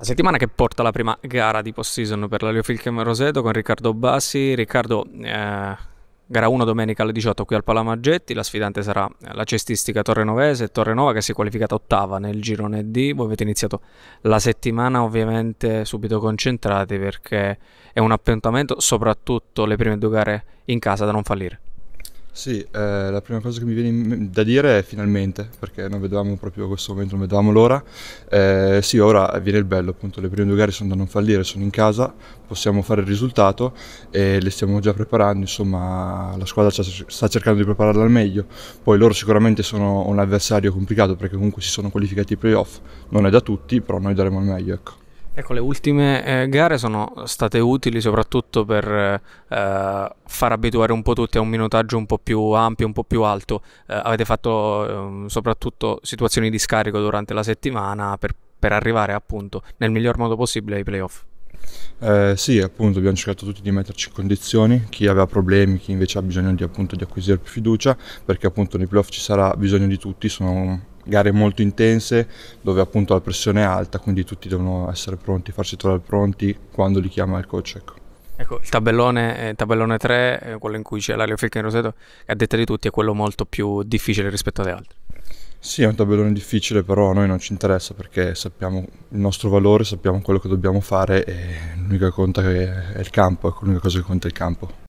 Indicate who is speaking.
Speaker 1: La settimana che porta la prima gara di post-season per la Leofilchem Roseto con Riccardo Bassi. Riccardo, eh, gara 1 domenica alle 18 qui al Palamaggetti, la sfidante sarà la cestistica Torrenovese, Torrenova che si è qualificata ottava nel girone D. Voi avete iniziato la settimana ovviamente subito concentrati perché è un appuntamento, soprattutto le prime due gare in casa da non fallire.
Speaker 2: Sì, eh, la prima cosa che mi viene da dire è finalmente, perché non vedevamo proprio questo momento, non vedevamo l'ora. Eh, sì, ora viene il bello, appunto, le prime due gare sono da non fallire, sono in casa, possiamo fare il risultato e le stiamo già preparando, insomma la squadra sta cercando di prepararla al meglio. Poi loro sicuramente sono un avversario complicato perché comunque si sono qualificati ai playoff, non è da tutti, però noi daremo il meglio, ecco.
Speaker 1: Ecco, le ultime eh, gare sono state utili soprattutto per eh, far abituare un po' tutti a un minutaggio un po' più ampio, un po' più alto. Eh, avete fatto ehm, soprattutto situazioni di scarico durante la settimana per, per arrivare appunto nel miglior modo possibile ai playoff.
Speaker 2: Eh, sì, appunto, abbiamo cercato tutti di metterci in condizioni, chi aveva problemi, chi invece ha bisogno di, appunto, di acquisire più fiducia, perché appunto nei playoff ci sarà bisogno di tutti, sono gare molto intense dove appunto la pressione è alta, quindi tutti devono essere pronti, farsi trovare pronti quando li chiama il coach. Ecco.
Speaker 1: Ecco, il tabellone, eh, tabellone 3, eh, quello in cui c'è l'Ario Filken Roseto, a detta di tutti è quello molto più difficile rispetto alle altre.
Speaker 2: Sì, è un tabellone difficile, però a noi non ci interessa perché sappiamo il nostro valore, sappiamo quello che dobbiamo fare e l'unica cosa che è il campo, ecco, l'unica cosa che conta è il campo.